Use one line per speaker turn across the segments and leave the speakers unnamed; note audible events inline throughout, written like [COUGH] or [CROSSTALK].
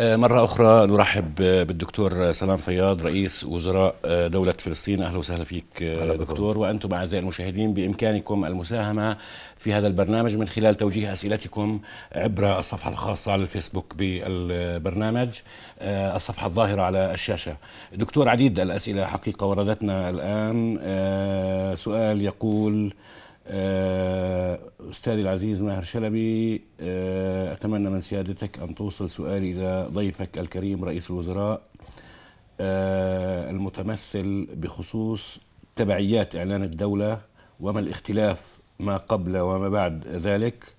آه، مرة أخرى نرحب بالدكتور سلام فياض رئيس وزراء آه، دولة فلسطين أهلا وسهلا فيك آه، دكتور وأنتم أعزائي المشاهدين بإمكانكم المساهمة في هذا البرنامج من خلال توجيه أسئلتكم عبر الصفحة الخاصة على الفيسبوك بالبرنامج الصفحة الظاهرة على الشاشة دكتور عديد الأسئلة حقيقة وردتنا الآن سؤال يقول أستاذي العزيز ماهر شلبي آه، أتمنى من سيادتك أن توصل سؤالي إلى ضيفك الكريم رئيس الوزراء آه، المتمثل بخصوص تبعيات إعلان الدولة وما الاختلاف ما قبل وما بعد ذلك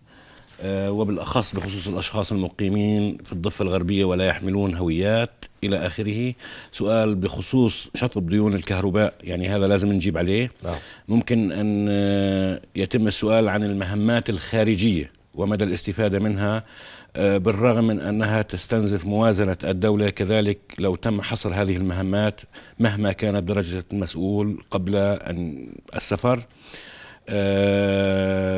آه، وبالأخص بخصوص الأشخاص المقيمين في الضفة الغربية ولا يحملون هويات إلى آخره سؤال بخصوص شطب ديون الكهرباء يعني هذا لازم نجيب عليه نعم. ممكن أن آه، يتم السؤال عن المهمات الخارجية ومدى الاستفادة منها آه، بالرغم من أنها تستنزف موازنة الدولة كذلك لو تم حصر هذه المهمات مهما كانت درجة المسؤول قبل أن السفر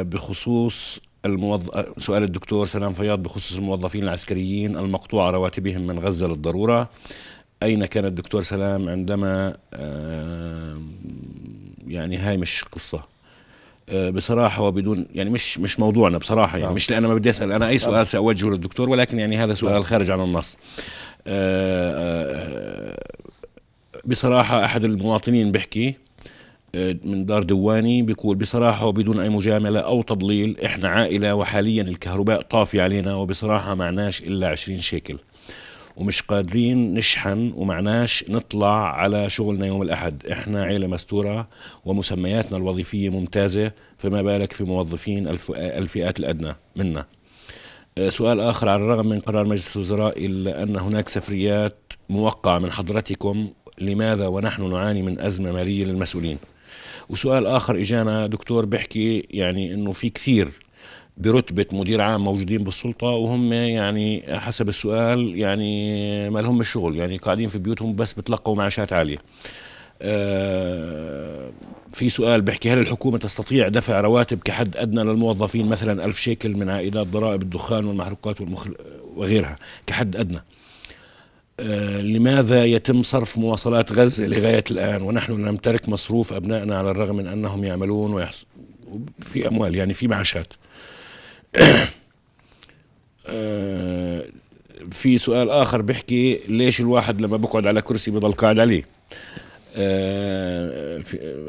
بخصوص الموظ... سؤال الدكتور سلام فياض بخصوص الموظفين العسكريين المقطوعة رواتبهم من غزة للضرورة أين كان الدكتور سلام عندما يعني هاي مش قصة آه، بصراحة وبدون يعني مش مش موضوعنا بصراحة يعني نعم. مش لأن ما بدي أسأل أنا أي نعم. سؤال سأوجهه للدكتور ولكن يعني هذا سؤال نعم. خارج عن النص آه، آه، بصراحة أحد المواطنين بحكي من دار دواني بيقول بصراحة وبدون أي مجاملة أو تضليل إحنا عائلة وحاليا الكهرباء طافي علينا وبصراحة معناش إلا عشرين شيكل ومش قادرين نشحن ومعناش نطلع على شغلنا يوم الأحد إحنا عيلة مستورة ومسمياتنا الوظيفية ممتازة فما بالك في موظفين الفئات الأدنى منا آه، سؤال آخر على الرغم من قرار مجلس الوزراء إلا أن هناك سفريات موقعة من حضرتكم لماذا ونحن نعاني من أزمة مالية للمسؤولين وسؤال آخر إجانا دكتور بيحكي يعني أنه في كثير برتبة مدير عام موجودين بالسلطة وهم يعني حسب السؤال يعني ما لهم الشغل يعني قاعدين في بيوتهم بس بتلقوا معاشات عالية آه في سؤال بحكي هل الحكومة تستطيع دفع رواتب كحد أدنى للموظفين مثلا ألف شيكل من عائدات ضرائب الدخان والمحروقات والمخل وغيرها كحد أدنى آه، لماذا يتم صرف مواصلات غزة لغاية الآن ونحن نمتلك مصروف أبنائنا على الرغم من أنهم يعملون ويحص... في أموال يعني في معاشات [COUGHS] آه، في سؤال آخر بيحكي ليش الواحد لما بقعد على كرسي بضل قاعد عليه آه،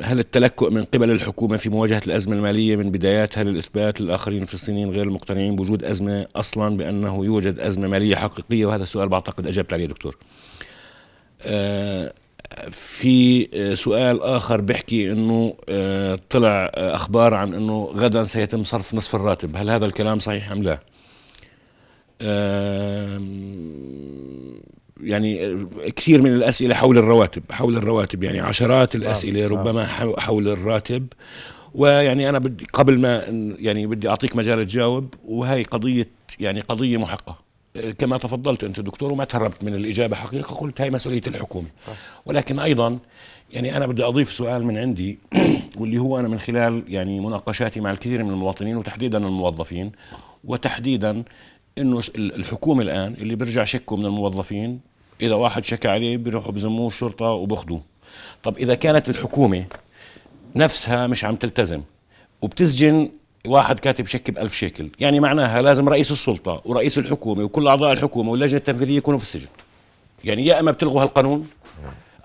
هل التلكؤ من قبل الحكومة في مواجهة الأزمة المالية من بداياتها للإثبات للآخرين الفلسطينيين غير المقتنعين بوجود أزمة أصلا بأنه يوجد أزمة مالية حقيقية وهذا السؤال بعتقد أجبت عليه دكتور آه، في سؤال آخر بحكي أنه آه، طلع أخبار عن أنه غدا سيتم صرف نصف الراتب هل هذا الكلام صحيح أم لا؟ يعني آه، كثير من الاسئله حول الرواتب حول الرواتب يعني عشرات آه، الاسئله آه. ربما حول الراتب ويعني انا بدي قبل ما يعني بدي اعطيك مجال تجاوب وهي قضيه يعني قضيه محقه كما تفضلت انت دكتور وما تهربت من الاجابه حقيقه قلت هي مسؤوليه الحكومه ولكن ايضا يعني انا بدي اضيف سؤال من عندي [CLEARS THROAT] واللي هو انا من خلال يعني مناقشاتي مع الكثير من المواطنين وتحديدا الموظفين وتحديدا انه الحكومه الان اللي بيرجع شكه من الموظفين اذا واحد شكى عليه بيروحوا بزموه الشرطه وباخذوه طب اذا كانت الحكومه نفسها مش عم تلتزم وبتسجن واحد كاتب شك ب1000 شيكل يعني معناها لازم رئيس السلطة ورئيس الحكومة وكل أعضاء الحكومة واللجنة التنفيذية يكونوا في السجن يعني يا إما بتلغوا هالقانون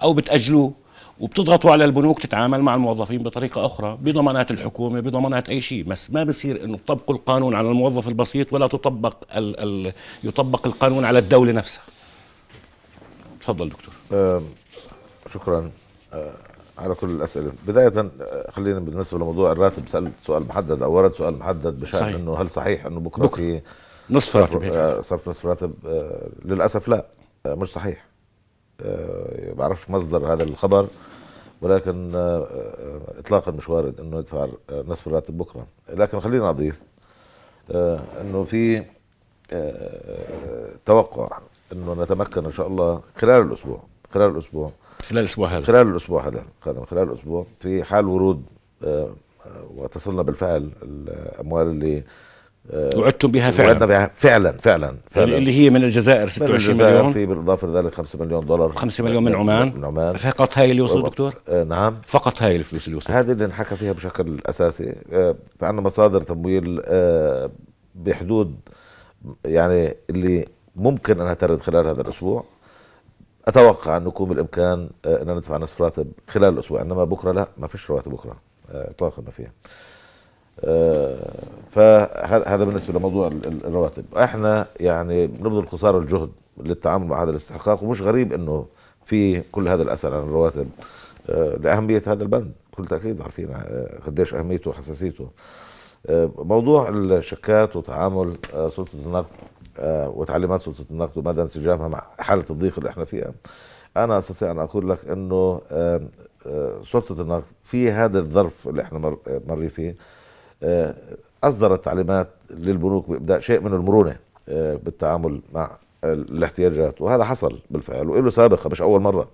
أو بتأجلوه وبتضغطوا على البنوك تتعامل مع الموظفين بطريقة أخرى بضمانات الحكومة بضمانات أي شيء بس ما بصير أنه تطبقوا القانون على الموظف البسيط ولا تطبق الـ الـ يطبق القانون على الدولة نفسها
تفضل دكتور آه شكرا آه على كل الاسئله بدايه آه، خلينا بالنسبه لموضوع الراتب سالت سؤال محدد او ورد سؤال محدد بشان صحيح. انه هل صحيح انه بكره, بكرة. في نصف راتب آه، صرف نصف راتب آه للاسف لا آه مش صحيح آه بعرفش مصدر هذا الخبر ولكن آه، اطلاقا مش وارد انه يدفع نصف الراتب بكره لكن خلينا نضيف انه في توقع انه نتمكن ان شاء الله خلال الاسبوع خلال الاسبوع خلال الاسبوع هذا خلال الاسبوع هذا القادم خلال الاسبوع في حال ورود آه، آه، وتصلنا بالفعل الاموال اللي آه، وعدتم بها فعلا وعدنا بها فعلا فعلا, فعلا اللي هي من الجزائر 26 من الجزائر مليون في بالاضافه لذلك 5 مليون دولار 5 مليون من عمان من عمان فقط هاي اللي وصل دكتور؟ نعم فقط هاي الفلوس اللي وصلت هذه اللي انحكى فيها بشكل اساسي في عندنا مصادر تمويل بحدود يعني اللي ممكن أنها ترد خلال هذا الأسبوع أتوقع أن يكون بالإمكان آه، أن ندفع نصف راتب خلال الأسبوع إنما بكرة لا ما فيش رواتب بكرة آه، إطلاقا ما فيها آه، فهذا بالنسبة لموضوع الرواتب احنا يعني بنبذل قصار الجهد للتعامل مع هذا الاستحقاق ومش غريب أنه في كل هذا الأثر عن الرواتب لأهمية هذا البند بكل تأكيد عارفين قديش أهميته وحساسيته موضوع الشكات وتعامل سلطة النقد آه، وتعليمات سلطه النقد ومدى انسجامها مع حاله الضيق اللي احنا فيها انا استطيع ان اقول لك انه آه، سلطه النقد في هذا الظرف اللي احنا آه، مرينا فيه اصدرت تعليمات للبنوك بابداء شيء من المرونه بالتعامل مع الاحتياجات وهذا حصل بالفعل وله سابقه مش اول مره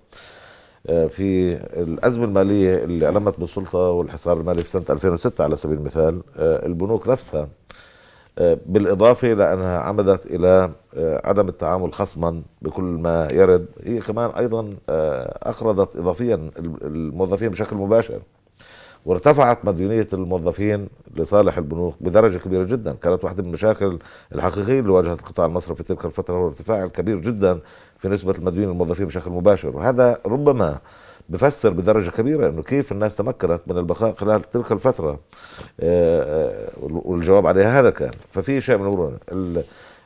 في الأزمة المالية اللي علمت بالسلطة والحصار المالي في سنة 2006 على سبيل المثال البنوك نفسها آه، بالإضافة إلى أنها عمدت إلى آه، عدم التعامل خصما بكل ما يرد هي كمان أيضا آه، أقرضت إضافيا الموظفين بشكل مباشر وارتفعت مديونية الموظفين لصالح البنوك بدرجة كبيرة جدا كانت واحدة من المشاكل الحقيقية اللي واجهت القطاع المصرفي في تلك الفترة هو الارتفاع الكبير جدا في نسبة المديونية الموظفين بشكل مباشر وهذا ربما بفسر بدرجة كبيرة أنه كيف الناس تمكنت من البقاء خلال تلك الفترة آه، آه، والجواب عليها هذا كان ففي شيء من المرونة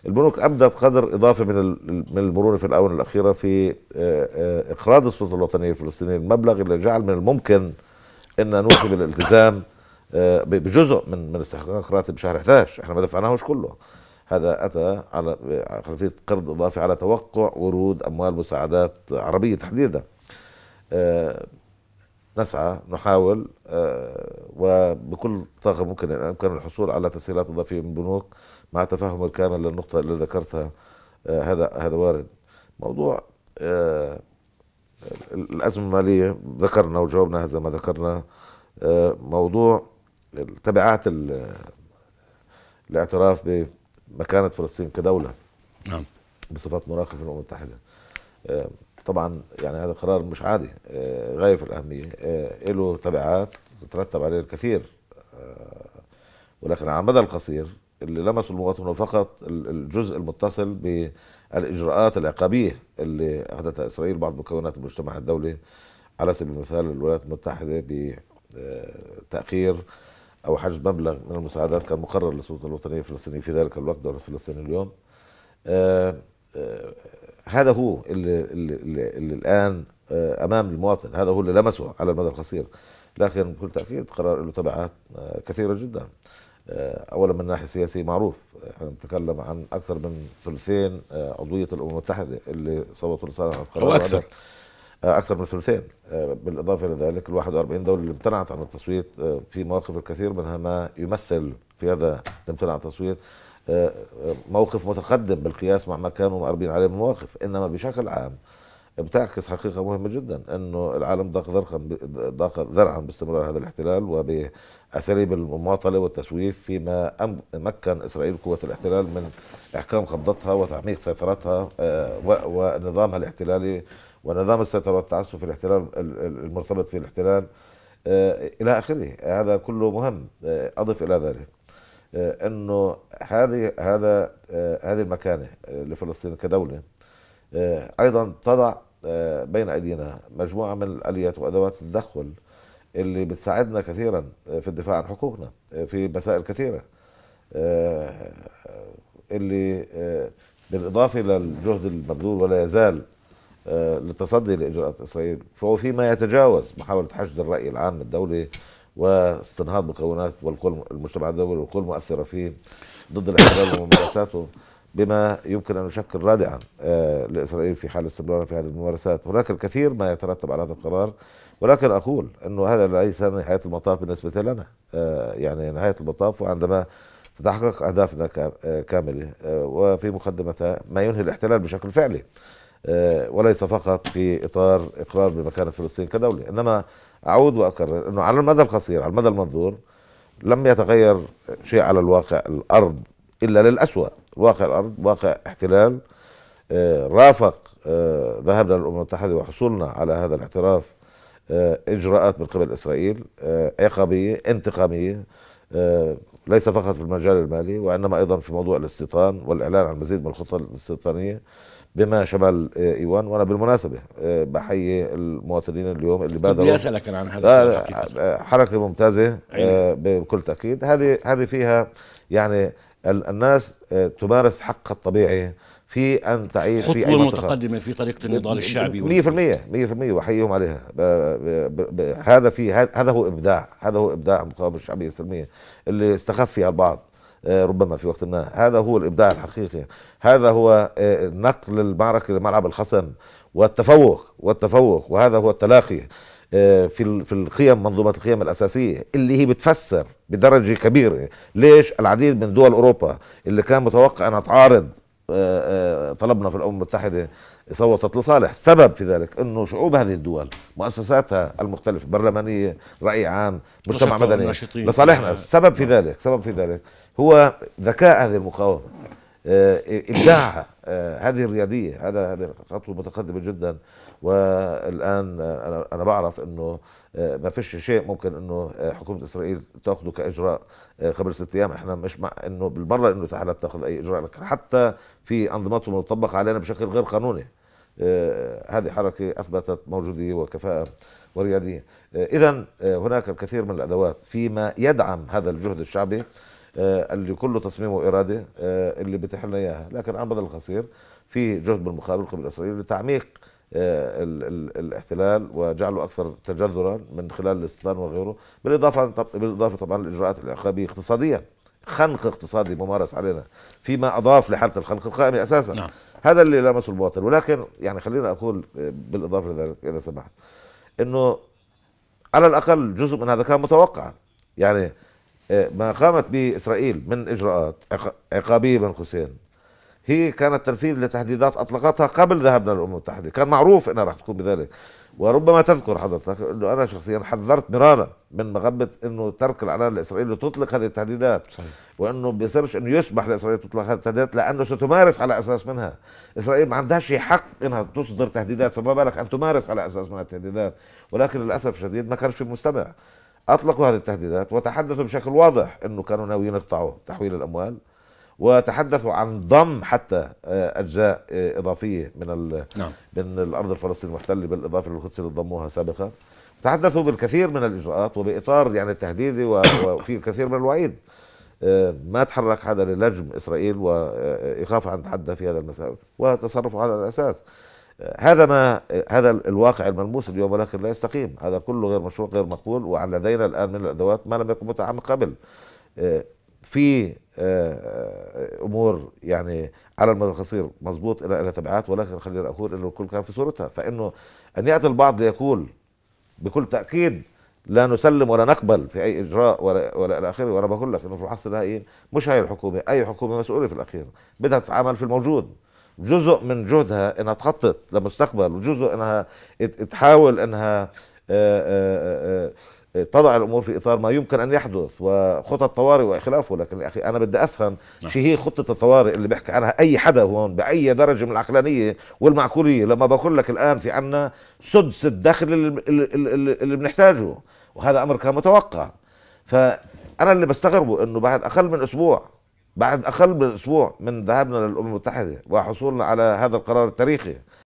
البنوك أبدت قدر إضافة من من المرونة في الآونة الأخيرة في آه، إقراض السلطة الوطنية الفلسطينية المبلغ اللي جعل من الممكن أن نوفي بالالتزام بجزء من من استحقاق راتب شهر 11 احنا ما دفعناهوش كله هذا اتى على خلفيه قرض اضافي على توقع ورود اموال مساعدات عربيه تحديدا آه، نسعى نحاول آه، وبكل طاقة ممكن يعني أمكن الحصول على تسهيلات إضافية من البنوك مع تفهم الكامل للنقطة اللي ذكرتها آه، هذا هذا وارد موضوع الأزمة المالية ذكرنا وجاوبنا هذا ما ذكرنا موضوع تبعات الاعتراف بمكانة فلسطين كدولة نعم بصفات مراقبة الأمم المتحدة طبعا يعني هذا قرار مش عادي آه، غايه في الاهميه آه، له تبعات تترتب عليه الكثير آه، ولكن على المدى القصير اللي لمسه المواطنون فقط الجزء المتصل بالاجراءات العقابيه اللي اخذتها اسرائيل بعض مكونات المجتمع الدولي على سبيل المثال الولايات المتحده بتاخير او حجز مبلغ من المساعدات كان مقرر للسلطه الوطنيه الفلسطينيه في ذلك الوقت دوله فلسطين اليوم هذا هو اللي, اللي, اللي, الان آه، امام المواطن هذا هو اللي لمسه على المدى القصير لكن بكل تاكيد قرار له تبعات آه، كثيره جدا آه، اولا من الناحيه السياسيه معروف احنا نتكلم عن اكثر من ثلثين عضويه الامم المتحده اللي صوتوا لصالح القرار او اكثر اكثر من ثلثين بالاضافه الى ذلك ال 41 دوله اللي امتنعت عن التصويت في مواقف الكثير منها ما يمثل في هذا الامتناع عن التصويت موقف متقدم بالقياس مع ما كانوا مقربين عليه من مواقف انما بشكل عام بتعكس حقيقة مهمة جدا أنه العالم ضاق ضاق ذرعا باستمرار هذا الاحتلال وبأساليب المماطلة والتسويف فيما مكن إسرائيل قوة الاحتلال من إحكام قبضتها وتعميق سيطرتها آه، ونظامها الاحتلالي ونظام السيطرة والتعسف في الاحتلال المرتبط في الاحتلال آه، إلى آخره هذا كله مهم آه، أضف إلى ذلك آه، انه هذه هذا آه، هذه المكانه آه، لفلسطين كدوله ايضا تضع بين ايدينا مجموعه من الاليات وادوات التدخل اللي بتساعدنا كثيرا في الدفاع عن حقوقنا في مسائل كثيره اللي بالاضافه للجهد المبذول ولا يزال للتصدي لاجراءات اسرائيل فهو فيما يتجاوز محاوله حشد الراي العام الدولي واستنهاض مكونات والقوى المجتمع الدولي والقوى المؤثره فيه ضد الاحتلال وممارساته بما يمكن ان يشكل رادعا آه، لاسرائيل في حال استمرارها في هذه الممارسات، هناك الكثير ما يترتب على هذا القرار ولكن اقول انه هذا ليس نهايه المطاف بالنسبه لنا آه، يعني نهايه المطاف وعندما تتحقق اهدافنا آه، كامله وفي مقدمتها ما ينهي الاحتلال بشكل فعلي وليس فقط في اطار اقرار بمكانه فلسطين كدوله انما اعود واكرر انه على المدى القصير على المدى المنظور لم يتغير شيء على الواقع الارض الا للاسوء واقع الارض واقع احتلال آه، رافق آه، ذهبنا للامم المتحده وحصولنا على هذا الاعتراف آه، اجراءات من قبل اسرائيل عقابيه انتقاميه ليس فقط في المجال المالي وانما ايضا في موضوع الاستيطان والاعلان عن مزيد من الخطط الاستيطانيه بما شمال آه، ايوان وانا بالمناسبه آه، بحيي المواطنين اليوم اللي بادروا بدي اسالك انا عن هذا آه، حركه ممتازه بكل تاكيد هذه هذه فيها يعني الناس تمارس حقها الطبيعي في ان تعيش خطوه في خطوه متقدمه في طريقه النضال الشعبي 100% 100% واحييهم عليها هذا في هذا هو ابداع هذا هو ابداع المقاومه الشعبيه السلميه اللي استخف فيها البعض آه، ربما في وقت ما هذا هو الابداع الحقيقي هذا هو آه، نقل المعركه لملعب الخصم والتفوق والتفوق وهذا هو التلاقي آه، في في القيم منظومه القيم الاساسيه اللي هي بتفسر بدرجه كبيره ليش العديد من دول اوروبا اللي كان متوقع انها تعارض طلبنا في الامم المتحده صوتت لصالح السبب في ذلك انه شعوب هذه الدول مؤسساتها المختلفه برلمانيه راي عام مجتمع مدني لصالحنا السبب نعم. في نعم. ذلك سبب في ذلك هو ذكاء هذه المقاومه آه، ابداعها آه، هذه الرياضيه هذا هذا خطوه متقدمه جدا والان انا بعرف انه آه، ما فيش شيء ممكن انه حكومه اسرائيل تاخذه كاجراء قبل ست ايام احنا مش مع انه بالمره انه تحالف تاخذ اي اجراء لكن حتى في انظمتهم المطبقه علينا بشكل غير قانوني هذه حركه اثبتت موجوديه وكفاءه ورياديه اذا هناك الكثير من الادوات فيما يدعم هذا الجهد الشعبي آه، اللي كله تصميم واراده آه، اللي بيتيح لنا اياها، لكن على بدل القصير في جهد بالمقابل قبل اسرائيل لتعميق آه، ال ال الاحتلال وجعله اكثر تجذرا من خلال الاستيطان وغيره، بالاضافه بالاضافه طبعا للاجراءات العقابيه اقتصاديا خنق اقتصادي ممارس علينا فيما اضاف لحاله الخنق القائمه اساسا نعم. هذا اللي لامسه الباطل ولكن يعني خلينا اقول بالاضافه لذلك اذا سمحت انه على الاقل جزء من هذا كان متوقعا يعني إيه، ما قامت به إسرائيل من إجراءات عقابية بين قوسين هي كانت تنفيذ لتحديدات أطلقتها قبل ذهابنا للأمم المتحدة كان معروف أنها راح تكون بذلك وربما تذكر حضرتك أنه أنا شخصيا حذرت مرارا من مغبة أنه ترك العنان لإسرائيل لتطلق هذه التهديدات وأنه بيصيرش أنه يسمح لإسرائيل تطلق هذه التهديدات لأنه ستمارس على أساس منها إسرائيل ما عندهاش حق أنها تصدر تهديدات فما بالك أن تمارس على أساس منها التهديدات ولكن للأسف الشديد ما كانش في مستمع أطلقوا هذه التهديدات وتحدثوا بشكل واضح أنه كانوا ناويين يقطعوا تحويل الأموال وتحدثوا عن ضم حتى آه، أجزاء آه، إضافية من نعم. من الأرض الفلسطينية المحتلة بالإضافة للقدس اللي ضموها سابقا تحدثوا بالكثير من الإجراءات وبإطار يعني تهديدي وفي الكثير من الوعيد آه، ما تحرك حدا للجم إسرائيل وإيقافها عن حدها في هذا المساء وتصرفوا على الأساس هذا ما هذا الواقع الملموس اليوم ولكن لا يستقيم هذا كله غير مشروع غير مقبول وعن لدينا الان من الادوات ما لم يكن متعه قبل آه، في آه، امور يعني على المدى القصير مضبوط الى تبعات ولكن خلينا اقول انه الكل كان في صورتها فانه ان ياتي البعض ليقول بكل تاكيد لا نسلم ولا نقبل في اي اجراء ولا ولا الى اخره وانا بقول لك انه في الحصر النهائي مش هاي الحكومه اي حكومه مسؤوله في الاخير بدها تتعامل في الموجود جزء من جهدها انها تخطط لمستقبل وجزء انها تحاول انها آه، آه، آه، تضع الامور في اطار ما يمكن ان يحدث وخطط طوارئ وخلافه لكن اخي انا بدي افهم نعم. شو هي خطه الطوارئ اللي بيحكي عنها اي حدا هون باي درجه من العقلانيه والمعقوليه لما بقول لك الان في عنا سدس الدخل اللي, اللي, اللي بنحتاجه وهذا امر كان متوقع فانا اللي بستغربه انه بعد اقل من اسبوع بعد أقل من أسبوع من ذهابنا للأمم المتحدة وحصولنا على هذا القرار التاريخي